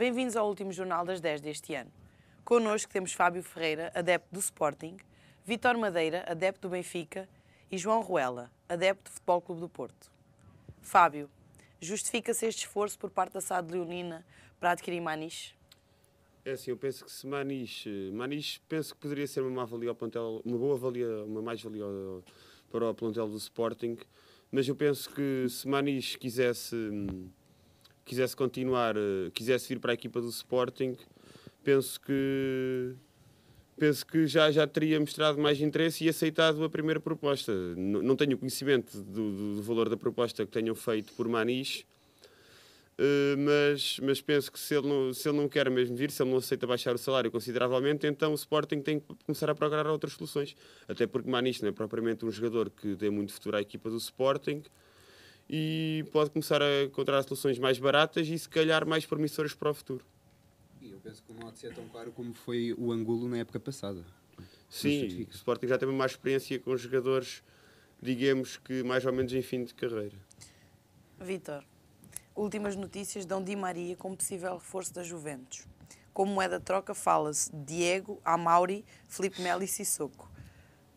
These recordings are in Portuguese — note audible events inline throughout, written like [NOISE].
Bem-vindos ao último Jornal das 10 deste ano. Connosco temos Fábio Ferreira, adepto do Sporting, Vitor Madeira, adepto do Benfica, e João Ruela, adepto do Futebol Clube do Porto. Fábio, justifica-se este esforço por parte da SAD Leonina para adquirir Maniche? É assim, eu penso que se Maniche, eh, Maniche penso que poderia ser uma má valia ao plantel, uma boa valia, uma mais valia para o plantel do Sporting, mas eu penso que se Maniche quisesse hum, quisesse continuar, eh, quisesse vir para a equipa do Sporting, penso que penso que já, já teria mostrado mais interesse e aceitado a primeira proposta. N não tenho conhecimento do, do, valor da proposta que tenham feito por Manis, uh, mas, mas penso que se ele, não, se ele não quer mesmo vir, se ele não aceita baixar o salário consideravelmente, então o Sporting tem que começar a procurar outras soluções. Até porque Manis não é propriamente um jogador que dê muito futuro à equipa do Sporting e pode começar a encontrar soluções mais baratas e se calhar mais promissoras para o futuro. E eu penso que não há de ser tão caro como foi o Angulo na época passada. Sim, o Sporting já teve mais experiência com jogadores, digamos que mais ou menos em fim de carreira. Vitor, últimas notícias dão Di Maria como possível reforço da Juventus. Como moeda de troca fala-se Diego, Amauri, Felipe Melo e Sissoko.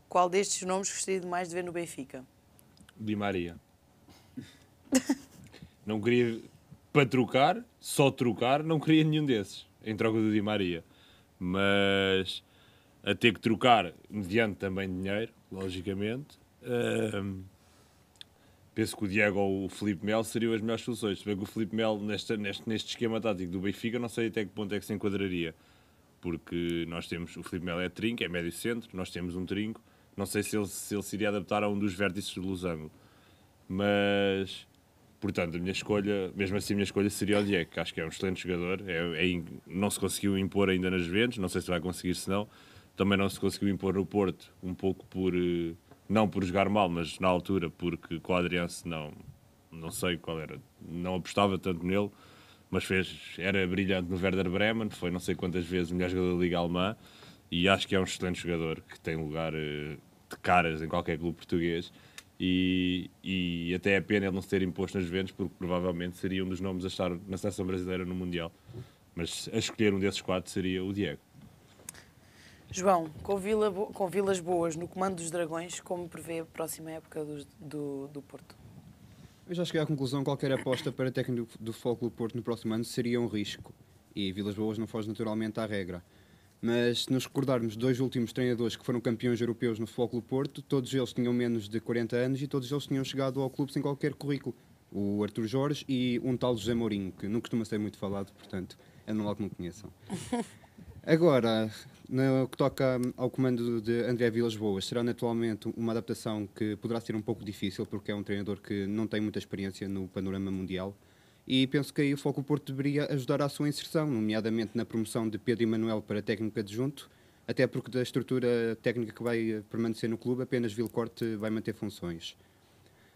Qual destes nomes gostaria de mais de ver no Benfica? Di Maria não queria, para trocar, só trocar, não queria nenhum desses em troca do Di Maria. Mas a ter que trocar, mediante também dinheiro, logicamente, penso que o Diego ou o Felipe Mel seriam as melhores soluções. Se bem que o Felipe Mel, neste, neste, neste esquema tático do Benfica, não sei até que ponto é que se enquadraria. Porque nós temos, o Felipe Mel é trinco, é médio centro, nós temos um trinco. Não sei se ele se, ele se iria adaptar a um dos vértices do losango. Mas Portanto, a minha escolha, mesmo assim, a minha escolha seria o Diego, que acho que é um excelente jogador. É, é, não se conseguiu impor ainda nas vendas não sei se vai conseguir, se não. Também não se conseguiu impor no Porto, um pouco por. Eh, não por jogar mal, mas na altura, porque com o Adriano, não. Não sei qual era. Não apostava tanto nele, mas fez. Era brilhante no Werder Bremen, foi não sei quantas vezes o melhor jogador da Liga Alemã. E acho que é um excelente jogador que tem lugar eh, de caras em qualquer clube português e, e até é pena ele não se ter imposto nas vendas, porque provavelmente seria um dos nomes a estar na seleção brasileira no Mundial. Mas a escolher um desses quatro seria o Diego. João, com, Vila, com Vilas Boas no comando dos Dragões, como prevê a próxima época do, do, do Porto? Eu já cheguei à conclusão que qualquer aposta para técnico do Foco do Porto no próximo ano seria um risco. E Vilas Boas não foge naturalmente à regra mas se nos recordarmos dois últimos treinadores que foram campeões europeus no Futebol Clube Porto, todos eles tinham menos de 40 anos e todos eles tinham chegado ao clube sem qualquer currículo. O Arthur Jorge e um tal José Mourinho, que não costuma ser muito falado, portanto, é normal que não conheçam. [LAUGHS] Agora, no que toca ao comando de André Vilas Boas, será naturalmente uma adaptação que poderá ser um pouco difícil, porque é um treinador que não tem muita experiência no panorama mundial e penso que aí o Foco Porto deveria ajudar à sua inserção, nomeadamente na promoção de Pedro Emanuel para técnico adjunto, até porque da estrutura técnica que vai permanecer no clube, apenas Vilcorte vai manter funções.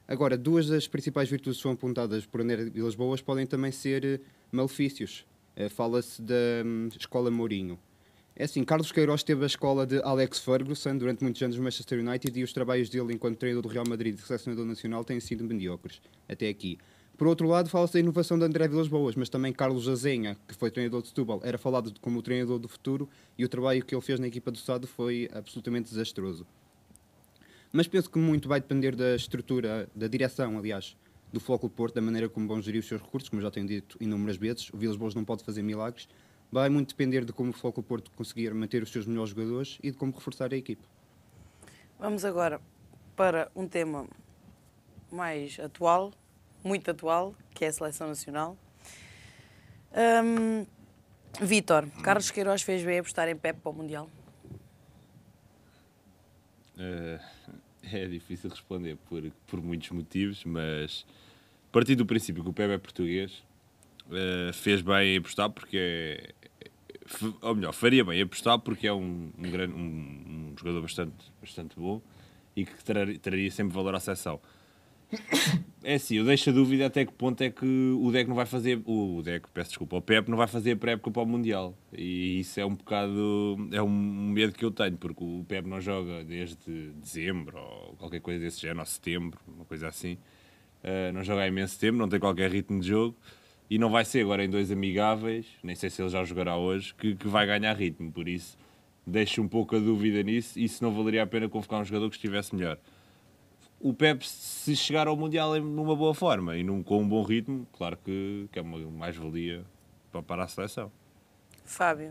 Agora, duas das principais virtudes que são apontadas por André Vilas Boas podem também ser eh, malefícios. Eh, fala-se da hum, escola Mourinho. É assim, Carlos Queiroz teve a escola de Alex Ferguson durante muitos anos no Manchester United e os trabalhos dele enquanto treinador do Real Madrid e selecionador nacional têm sido mediocres, até aqui. Por outro lado, fala-se da inovação de André Vilas Boas, mas também Carlos Azenha, que foi treinador de Setúbal, era falado como o treinador do futuro e o trabalho que ele fez na equipa do Estado foi absolutamente desastroso. Mas penso que muito vai depender da estrutura, da direção, aliás, do Flóculo Porto, da maneira como vão gerir os seus recursos, como já tenho dito inúmeras vezes. O Vilas Boas não pode fazer milagres. Vai muito depender de como o Flóculo Porto conseguir manter os seus melhores jogadores e de como reforçar a equipa. Vamos agora para um tema mais atual, muito atual, que é a seleção nacional. Um, Vítor, hum. Carlos Queiroz fez bem apostar em Pep para o Mundial? Eh, [LAUGHS] é difícil responder por, por muitos motivos, mas a partir do princípio que o Pep é português, uh, fez bem em apostar porque é, é ou melhor, faria bem apostar porque é um, um, grande, um, um jogador bastante, bastante bom e que traria, traria sempre valor à seleção. É assim, eu deixo a dúvida até que ponto é que o Deco não vai fazer. O Deco, peço desculpa, o Pepe não vai fazer pré-época para o Mundial. E isso é um bocado. É um medo que eu tenho, porque o Pepe não joga desde dezembro ou qualquer coisa desse género, ou setembro, uma coisa assim. Uh, não joga há imenso tempo, não tem qualquer ritmo de jogo. E não vai ser agora em dois amigáveis, nem sei se ele já jogará hoje, que, que vai ganhar ritmo. Por isso, deixo um pouco a dúvida nisso e se não valeria a pena convocar um jogador que estivesse melhor o Pep, se chegar ao Mundial em, numa boa forma e num, com um bom ritmo, claro que, que é uma mais-valia para, para a seleção. Fábio.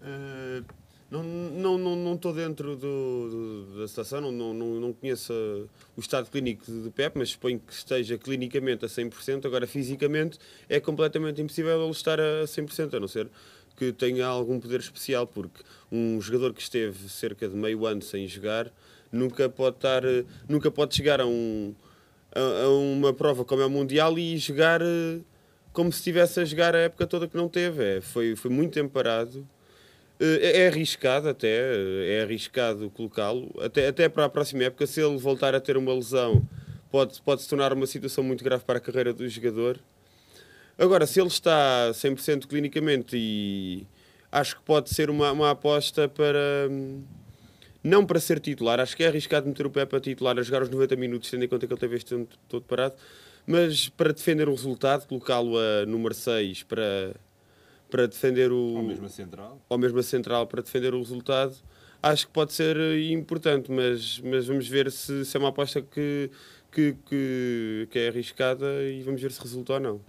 Uh, eh, não estou não, não, não dentro do, do, da seleção, não, não, não conheço eh, o estado clínico do Pep, mas suponho que esteja clinicamente a 100%. Agora, fisicamente, é completamente impossível ele estar a 100%, a não ser que tenha algum poder especial, porque um jogador que esteve cerca de meio ano sem jogar nunca pode estar, eh, nunca pode chegar a, um, a, a uma prova como é o Mundial e jogar eh, como se estivesse a jogar a época toda que não teve. É, foi, foi muito amparado eh, É, é arriscado até, é arriscado colocá-lo. Até, até para a próxima época, se ele voltar a ter uma lesão, pode, pode se tornar uma situação muito grave para a carreira do jogador. Agora, se ele está 100% clinicamente e acho que pode ser uma, uma aposta para hum, não para ser titular, acho que é arriscado meter o pé para titular a jogar os 90 minutos, tendo em conta que ele teve este tempo todo parado, mas para defender o resultado, colocá-lo a número 6 para, para defender o. Ou mesmo a central. Ou mesmo a central para defender o resultado, acho que pode ser importante, mas, mas vamos ver se, se é uma aposta que, que, que, que é arriscada e vamos ver se resulta ou não.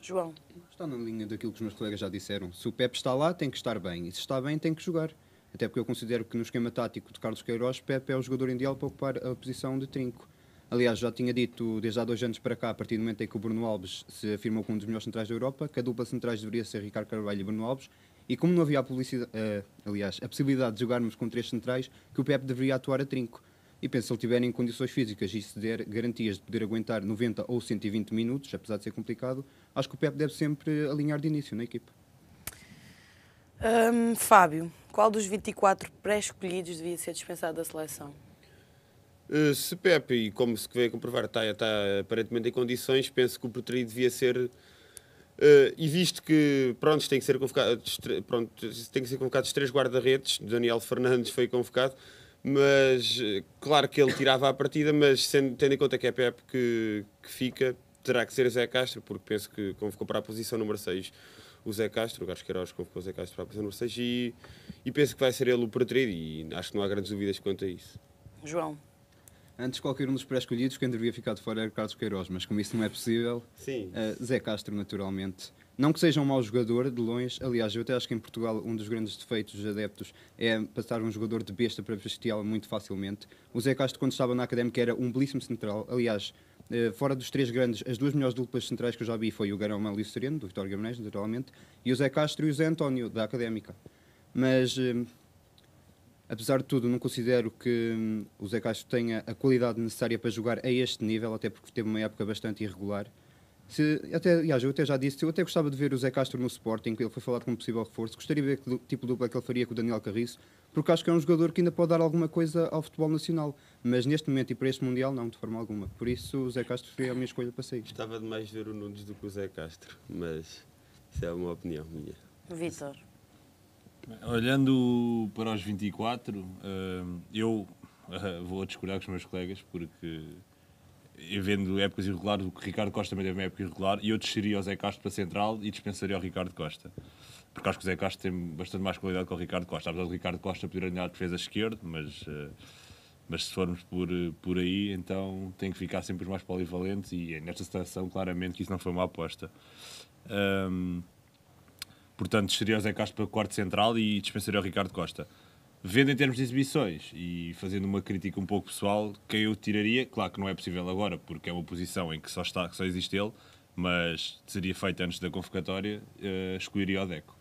João. Está na linha daquilo que os meus colegas já disseram. Se o Pepe está lá, tem que estar bem. E se está bem, tem que jogar. Até porque eu considero que no esquema tático de Carlos Queiroz, Pepe é o jogador ideal para ocupar a posição de trinco. Aliás, já tinha dito desde há dois anos para cá, a partir do momento em que o Bruno Alves se afirmou como um dos melhores centrais da Europa, que a dupla centrais deveria ser Ricardo Carvalho e Bruno Alves, e como não havia a, uh, aliás, a possibilidade de jogarmos com três centrais, que o Pepe deveria atuar a trinco. E penso, se ele tiver em condições físicas e se der garantias de poder aguentar 90 ou 120 minutos, apesar de ser complicado, acho que o Pepe deve sempre alinhar de início na equipa. Um, Fábio, qual dos 24 pré-escolhidos devia ser dispensado da seleção? Uh, se Pepe, e como se veio a comprovar, está, está aparentemente em condições, penso que o Petri devia ser Uh, e visto que pronto, tem que ser convocados, pronto, tem que ser os três guarda-redes, Daniel Fernandes foi convocado, mas eh, claro que ele tirava a partida, mas sendo, tendo em conta que é Pepe que, que fica, terá que ser Zé Castro, porque penso que convocou para a posição número 6 o Zé Castro, o Carlos Queiroz convocou com o Zé Castro para aparecer no Sagi e penso que vai ser ele o pretrido e acho que não há grandes dúvidas quanto a isso. João. Antes qualquer um dos pré-escolhidos, quem deveria ficar de fora era Carlos Queiroz, mas como isso não é possível, Sim. Uh, Zé Castro, naturalmente. Não que seja um mau jogador, de longe. Aliás, eu até acho que em Portugal um dos grandes defeitos dos adeptos é passar um jogador de besta para vestiá-lo muito facilmente. O Zé Castro, quando estava na Académica, era um belíssimo central. Aliás, eh, fora dos três grandes, as duas melhores duplas centrais que eu já vi foi o Garão Mali e o Sereno, do Vitório Guimarães, naturalmente, e o Zé Castro e o Zé António, da Académica. Mas, uh, apesar de tudo, não considero que um, o Zé Castro tenha a qualidade necessária para jogar a este nível, até porque teve uma época bastante irregular. Se, até, aliás, eu até já disse, eu até gostava de ver o Zé Castro no Sporting, que ele foi falado como possível reforço. Gostaria de ver que tipo de dupla que ele faria com o Daniel Carriço, porque acho que é um jogador que ainda pode dar alguma coisa ao futebol nacional. Mas neste momento e para este Mundial, não, de forma alguma. Por isso, o Zé Castro foi a minha escolha para sair. Estava de mais ver o Nunes do que o Zé Castro, mas isso é uma opinião minha. Vitor. Olhando para os 24, hum, eu [LAUGHS] vou discordar com os meus colegas, porque eu vendo épocas irregulares, o Ricardo Costa também teve uma época irregular, e eu desceria o Zé Castro para Central e dispensaria o Ricardo Costa. Porque acho que o Zé Castro tem bastante mais qualidade que o Ricardo Costa. Apesar do Ricardo Costa poder alinhar à defesa esquerda, mas, eh, mas se formos por, eh, por aí, então tem que ficar sempre os mais polivalentes. E é nesta situação, claramente, que isso não foi uma aposta. Um, portanto, seria o Zé Castro para o quarto central e dispensaria o Ricardo Costa. Vendo em termos de exibições e fazendo uma crítica um pouco pessoal, quem eu tiraria, claro que não é possível agora, porque é uma posição em que só, está, só existe ele, mas seria feita antes da convocatória, uh, escolheria o Deco.